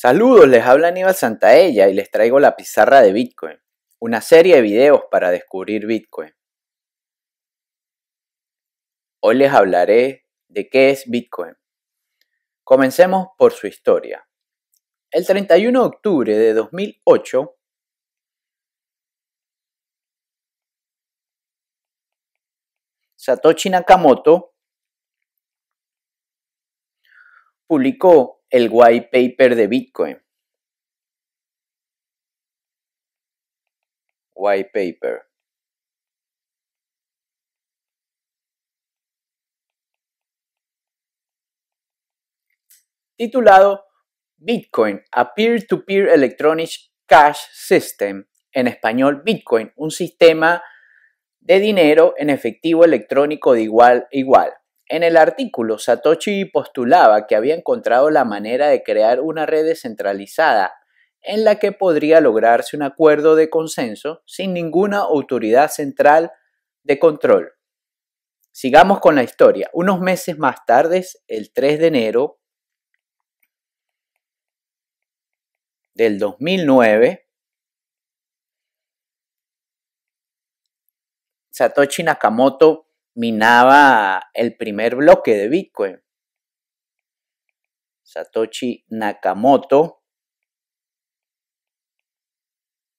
Saludos, les habla Aníbal Santaella y les traigo la pizarra de Bitcoin, una serie de videos para descubrir Bitcoin. Hoy les hablaré de qué es Bitcoin. Comencemos por su historia. El 31 de octubre de 2008, Satoshi Nakamoto publicó el white paper de Bitcoin. White paper. Titulado Bitcoin, a Peer-to-Peer Electronic Cash System. En español, Bitcoin, un sistema de dinero en efectivo electrónico de igual a igual. En el artículo, Satoshi postulaba que había encontrado la manera de crear una red descentralizada en la que podría lograrse un acuerdo de consenso sin ninguna autoridad central de control. Sigamos con la historia. Unos meses más tarde, el 3 de enero del 2009, Satoshi Nakamoto minaba el primer bloque de Bitcoin. Satoshi Nakamoto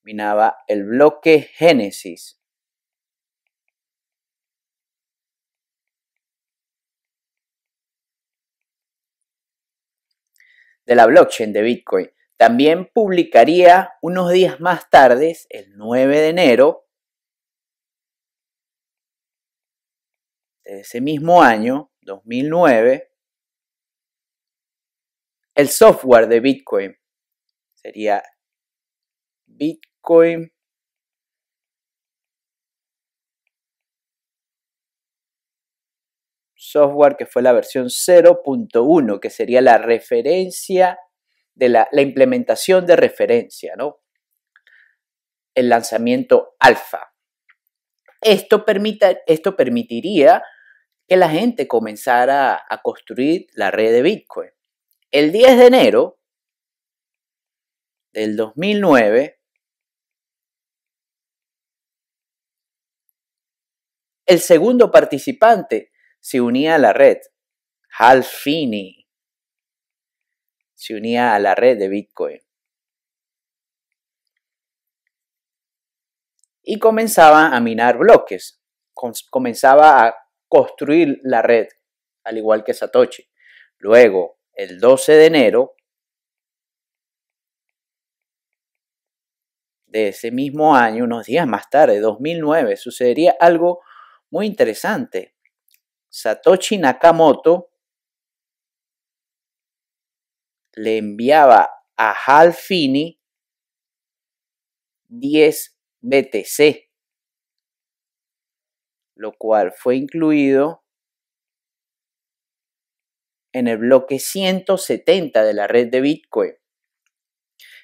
minaba el bloque Génesis. de la blockchain de Bitcoin. También publicaría unos días más tarde, el 9 de enero, ese mismo año, 2009, el software de Bitcoin sería Bitcoin software que fue la versión 0.1, que sería la referencia de la, implementación de referencia, ¿no? El lanzamiento alfa. Esto, esto permitiría que la gente comenzara a construir la red de Bitcoin. El 10 de enero del 2009, el segundo participante se unía a la red, Hal se unía a la red de Bitcoin. Y comenzaba a minar bloques, comenzaba a construir la red, al igual que Satoshi. Luego, el 12 de enero de ese mismo año, unos días más tarde, 2009, sucedería algo muy interesante. Satoshi Nakamoto le enviaba a Hal 10 BTC lo cual fue incluido en el bloque 170 de la red de Bitcoin.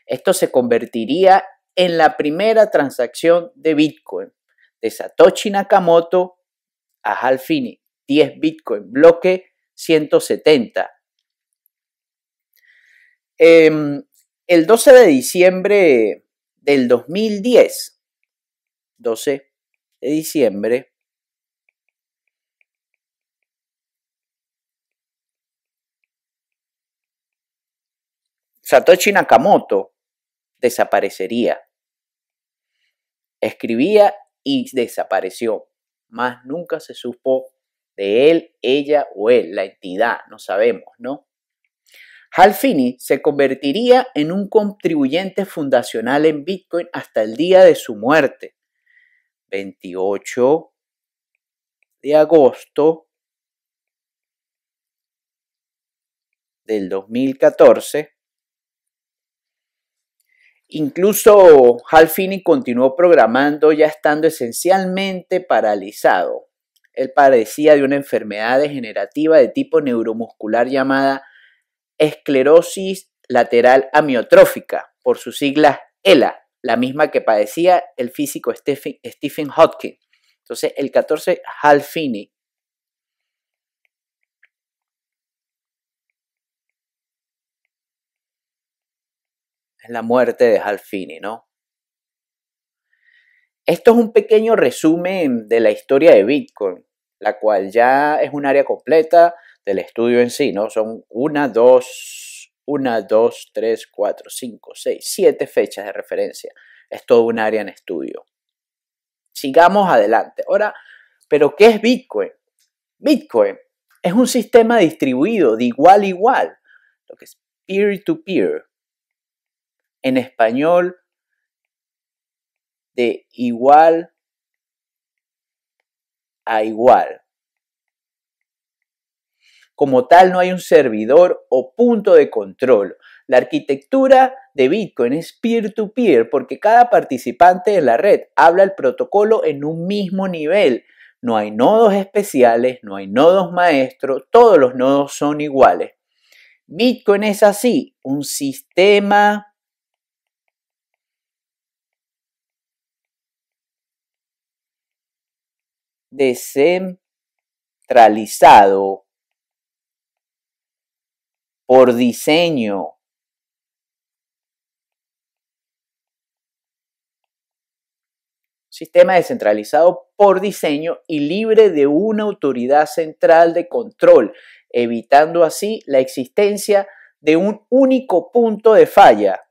Esto se convertiría en la primera transacción de Bitcoin de Satoshi Nakamoto a Halfini, 10 Bitcoin, bloque 170. Em, el 12 de diciembre del 2010, 12 de diciembre, Satoshi Nakamoto desaparecería. Escribía y desapareció. Más nunca se supo de él, ella o él, la entidad, no sabemos, ¿no? Halfini se convertiría en un contribuyente fundacional en Bitcoin hasta el día de su muerte, 28 de agosto del 2014 Incluso Hal Finney continuó programando ya estando esencialmente paralizado. Él padecía de una enfermedad degenerativa de tipo neuromuscular llamada esclerosis lateral amiotrófica, por sus siglas ELA, la misma que padecía el físico Stephen, Stephen Entonces, el 14 Hal Finney Es la muerte de Hal ¿no? Esto es un pequeño resumen de la historia de Bitcoin, la cual ya es un área completa del estudio en sí, ¿no? Son una, dos, una, dos, tres, cuatro, cinco, seis, siete fechas de referencia. Es todo un área en estudio. Sigamos adelante. Ahora, ¿pero qué es Bitcoin? Bitcoin es un sistema distribuido de igual a igual, lo que es peer-to-peer, en español de igual a igual. Como tal, no hay un servidor o punto de control. La arquitectura de Bitcoin es peer-to-peer porque cada participante en la red habla el protocolo en un mismo nivel. No hay nodos especiales, no hay nodos maestros, todos los nodos son iguales. Bitcoin es así, un sistema descentralizado por diseño. Sistema descentralizado por diseño y libre de una autoridad central de control, evitando así la existencia de un único punto de falla.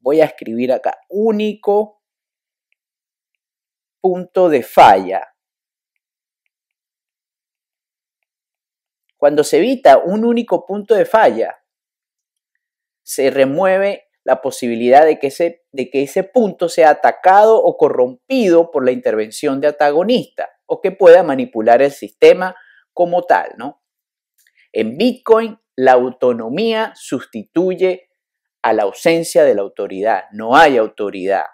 Voy a escribir acá, único punto de falla. Cuando se evita un único punto de falla, se remueve la posibilidad de que, ese, de que ese punto sea atacado o corrompido por la intervención de antagonista o que pueda manipular el sistema como tal. ¿no? En Bitcoin, la autonomía sustituye a la ausencia de la autoridad. No hay autoridad.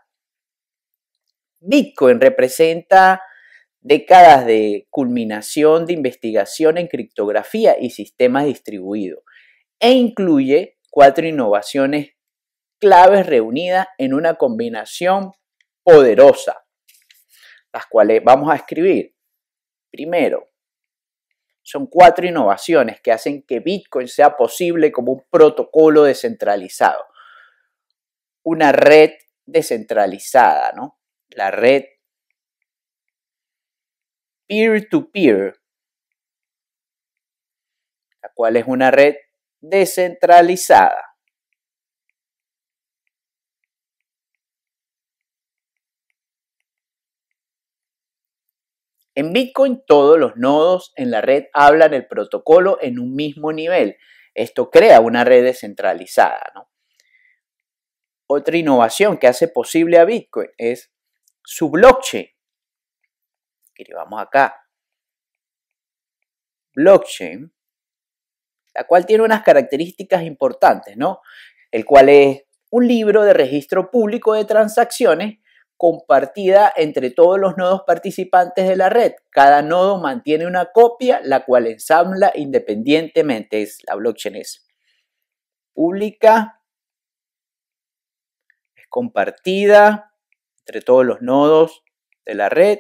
Bitcoin representa décadas de culminación de investigación en criptografía y sistemas distribuidos e incluye cuatro innovaciones claves reunidas en una combinación poderosa, las cuales vamos a escribir. Primero, son cuatro innovaciones que hacen que Bitcoin sea posible como un protocolo descentralizado, una red descentralizada, ¿no? la red peer-to-peer, la cual es una red descentralizada. En Bitcoin todos los nodos en la red hablan el protocolo en un mismo nivel. Esto crea una red descentralizada. Otra innovación que hace posible a Bitcoin es su blockchain. vamos acá. Blockchain, la cual tiene unas características importantes, ¿no? El cual es un libro de registro público de transacciones compartida entre todos los nodos participantes de la red. Cada nodo mantiene una copia, la cual ensambla independientemente. Es, la blockchain es pública, es compartida, entre todos los nodos de la red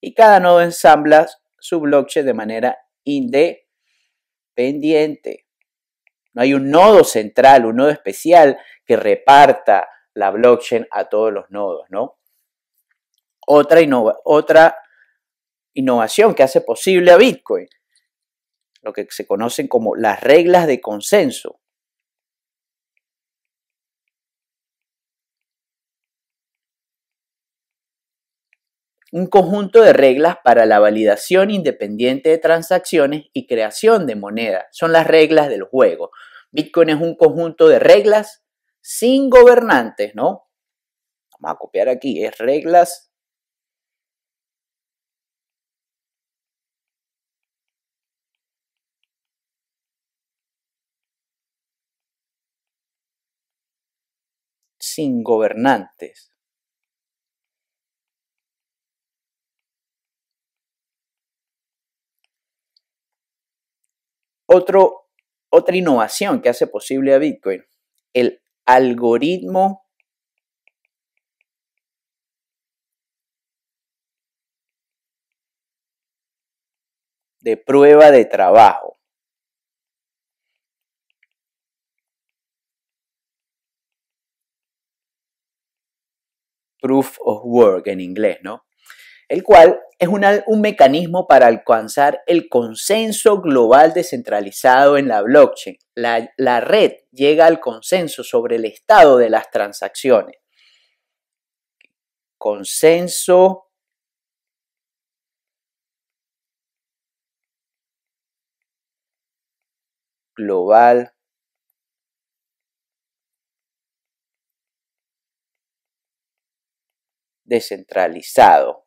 y cada nodo ensambla su blockchain de manera independiente. No hay un nodo central, un nodo especial que reparta la blockchain a todos los nodos, ¿no? Otra, otra innovación que hace posible a Bitcoin, lo que se conocen como las reglas de consenso. un conjunto de reglas para la validación independiente de transacciones y creación de moneda. Son las reglas del juego. Bitcoin es un conjunto de reglas sin gobernantes, ¿no? Vamos a copiar aquí, es reglas sin gobernantes. Otro, otra innovación que hace posible a Bitcoin, el algoritmo de prueba de trabajo. Proof of Work en inglés, ¿no? El cual es un mecanismo para alcanzar el consenso global descentralizado en la blockchain. La, la red llega al consenso sobre el estado de las transacciones. Consenso global descentralizado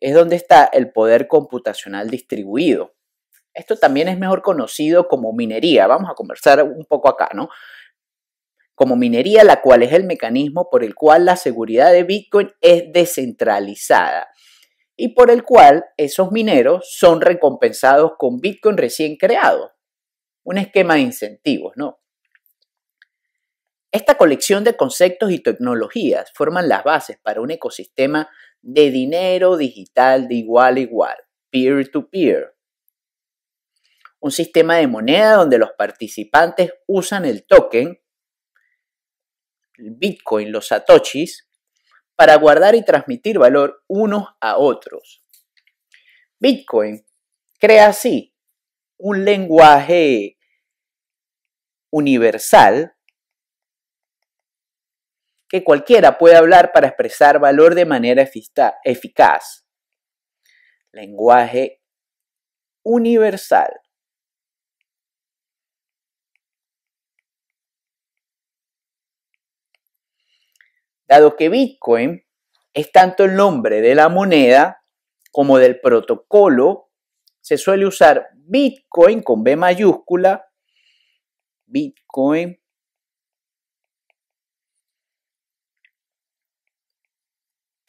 es donde está el poder computacional distribuido. Esto también es mejor conocido como minería. Vamos a conversar un poco acá, ¿no? Como minería, la cual es el mecanismo por el cual la seguridad de Bitcoin es descentralizada y por el cual esos mineros son recompensados con Bitcoin recién creado. Un esquema de incentivos, ¿no? Esta colección de conceptos y tecnologías forman las bases para un ecosistema de dinero digital de igual a igual, peer-to-peer. Un sistema de moneda donde los participantes usan el token, el Bitcoin, los satoshis, para guardar y transmitir valor unos a otros. Bitcoin crea así un lenguaje universal que cualquiera puede hablar para expresar valor de manera eficaz. Lenguaje universal. Dado que Bitcoin es tanto el nombre de la moneda como del protocolo, se suele usar Bitcoin con B mayúscula, Bitcoin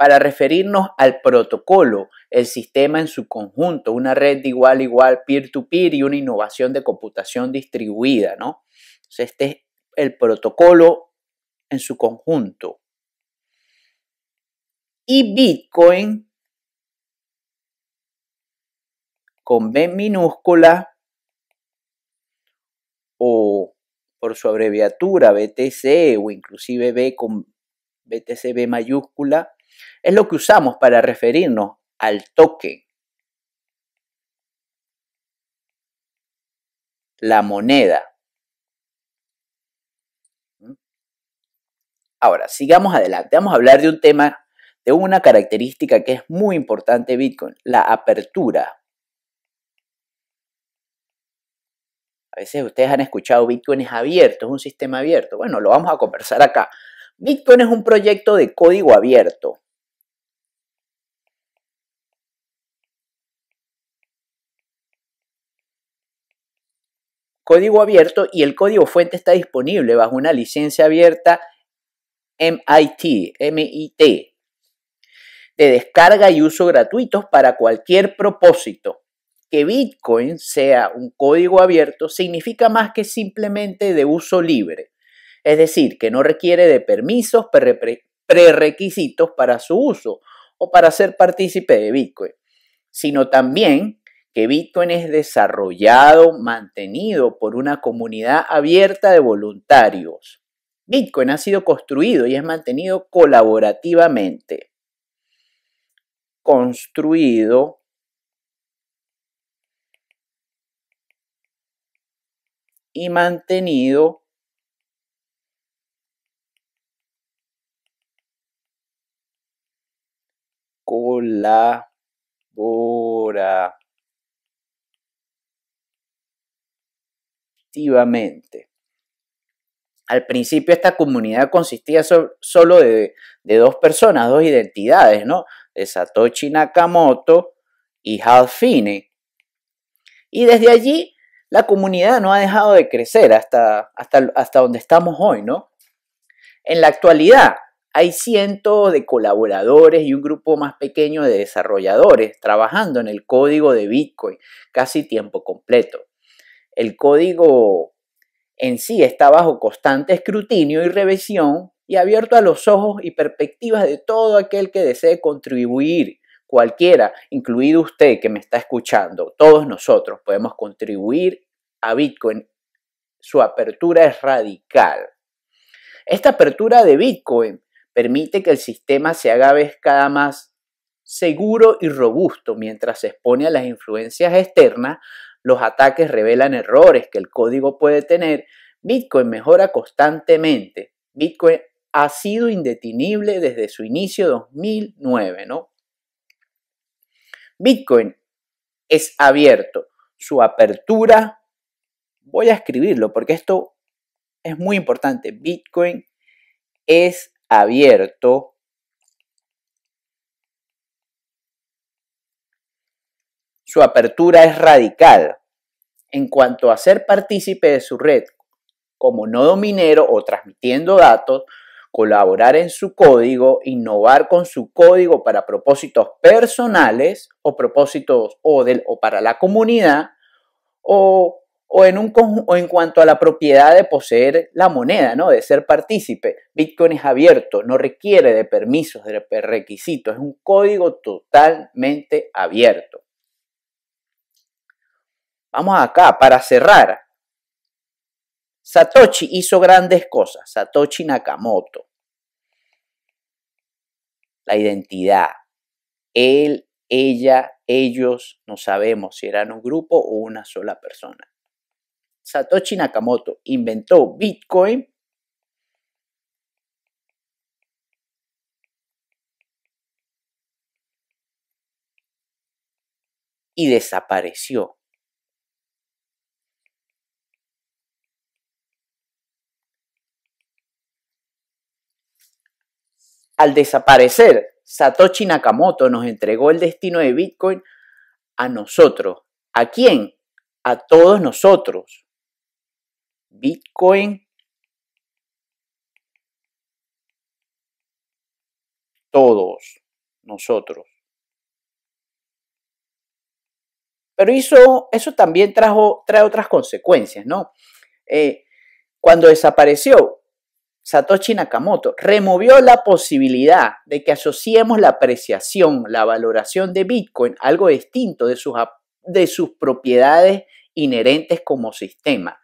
para referirnos al protocolo, el sistema en su conjunto, una red de igual igual, peer-to-peer y una innovación de computación distribuida, ¿no? este es el protocolo en su conjunto. Y Bitcoin, con B minúscula, o por su abreviatura BTC, o inclusive B con BTC mayúscula, es lo que usamos para referirnos al toque, la moneda. ¿Mm? Ahora, sigamos adelante. Vamos a hablar de un tema, de una característica que es muy importante de Bitcoin, la apertura. A veces ustedes han escuchado Bitcoin es abierto, es un sistema abierto. Bueno, lo vamos a conversar acá. Bitcoin es un proyecto de código abierto. Código abierto y el código fuente está disponible bajo una licencia abierta MIT, MIT, de descarga y uso gratuitos para cualquier propósito. Que Bitcoin sea un código abierto significa más que simplemente de uso libre es decir, que no requiere de permisos, prerequisitos para su uso o para ser partícipe de Bitcoin, sino también que Bitcoin es desarrollado, mantenido por una comunidad abierta de voluntarios. Bitcoin ha sido construido y es mantenido colaborativamente. Construido y mantenido colabora activamente. Al principio esta comunidad consistía solo de, dos personas, dos identidades, ¿no? De Satoshi Nakamoto y Hal Y desde allí la comunidad no ha dejado de crecer hasta, hasta, hasta donde estamos hoy, ¿no? En la actualidad, hay cientos de colaboradores y un grupo más pequeño de desarrolladores trabajando en el código de Bitcoin casi tiempo completo. El código en sí está bajo constante escrutinio y revisión y abierto a los ojos y perspectivas de todo aquel que desee contribuir, cualquiera, incluido usted que me está escuchando, todos nosotros podemos contribuir a Bitcoin. Su apertura es radical. Esta apertura de Bitcoin permite que el sistema se haga vez cada más seguro y robusto mientras se expone a las influencias externas, los ataques revelan errores que el código puede tener, Bitcoin mejora constantemente. Bitcoin ha sido indetenible desde su inicio 2009, ¿no? Bitcoin es abierto. Su apertura, voy a escribirlo porque esto es muy importante. Bitcoin es abierto, su apertura es radical en cuanto a ser partícipe de su red como nodo minero o transmitiendo datos, colaborar en su código, innovar con su código para propósitos personales o propósitos o, o para la comunidad o o en, un, en cuanto a la propiedad de poseer la moneda, ¿no? de ser partícipe. Bitcoin es abierto, no requiere de permisos, de requisitos, es un código totalmente abierto. Vamos acá, para cerrar. Satoshi hizo grandes cosas, Satoshi Nakamoto. La identidad. Él, ella, ellos, no sabemos si eran un grupo o una sola persona. Satoshi Nakamoto inventó Bitcoin, y desapareció. Al desaparecer, Satoshi Nakamoto nos entregó el destino de Bitcoin a nosotros. ¿A quién? A todos nosotros. Bitcoin, todos nosotros. Pero eso, eso también trajo, trae otras consecuencias, ¿no? Eh, cuando desapareció Satoshi Nakamoto, removió la posibilidad de que asociemos la apreciación, la valoración de Bitcoin, algo distinto de sus, de sus propiedades inherentes como sistema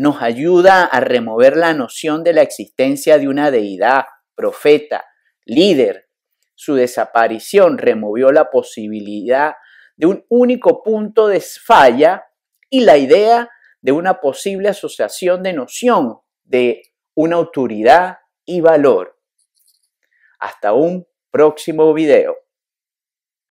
nos ayuda a remover la noción de la existencia de una deidad, profeta, líder. Su desaparición removió la posibilidad de un único punto de falla y la idea de una posible asociación de noción de una autoridad y valor. Hasta un próximo video.